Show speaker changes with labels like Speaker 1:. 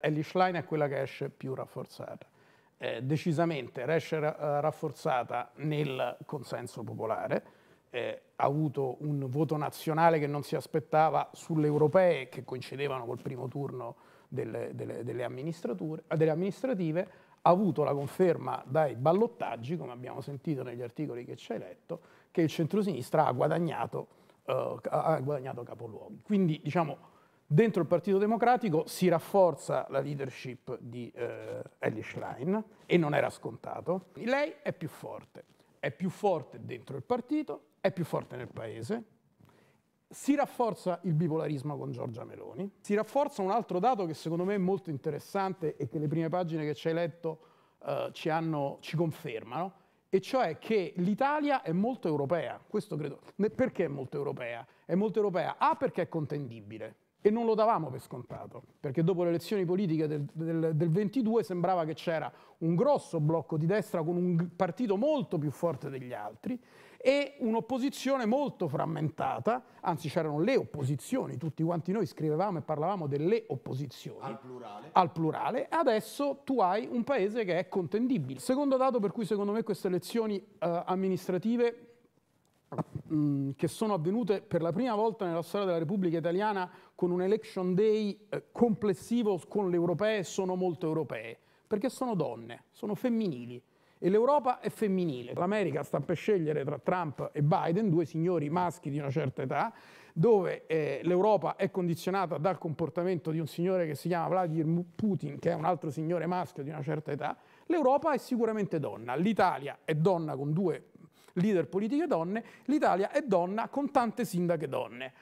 Speaker 1: Ellie Schlein è quella che esce più rafforzata. Eh, decisamente esce ra- eh, rafforzata nel consenso popolare, eh, ha avuto un voto nazionale che non si aspettava sulle europee che coincidevano col primo turno delle, delle, delle, delle amministrative, ha avuto la conferma dai ballottaggi, come abbiamo sentito negli articoli che ci hai letto, che il centrosinistra ha guadagnato, eh, ha guadagnato capoluoghi. Quindi diciamo Dentro il Partito Democratico si rafforza la leadership di eh, Ellie Schlein e non era scontato. Lei è più forte, è più forte dentro il partito, è più forte nel paese. Si rafforza il bipolarismo con Giorgia Meloni, si rafforza un altro dato che secondo me è molto interessante e che le prime pagine che ci hai letto eh, ci, hanno, ci confermano, e cioè che l'Italia è molto europea, questo credo. Perché è molto europea? È molto europea A perché è contendibile, e non lo davamo per scontato, perché dopo le elezioni politiche del, del, del 22 sembrava che c'era un grosso blocco di destra con un partito molto più forte degli altri e un'opposizione molto frammentata, anzi c'erano le opposizioni, tutti quanti noi scrivevamo e parlavamo delle opposizioni. Al plurale. Al plurale. Adesso tu hai un paese che è contendibile. Secondo dato per cui secondo me queste elezioni eh, amministrative Mm, che sono avvenute per la prima volta nella storia della Repubblica Italiana con un election day eh, complessivo con le europee sono molto europee, perché sono donne, sono femminili e l'Europa è femminile. L'America sta per scegliere tra Trump e Biden, due signori maschi di una certa età, dove eh, l'Europa è condizionata dal comportamento di un signore che si chiama Vladimir Putin, che è un altro signore maschio di una certa età, l'Europa è sicuramente donna, l'Italia è donna con due leader politiche donne, l'Italia è donna con tante sindache donne.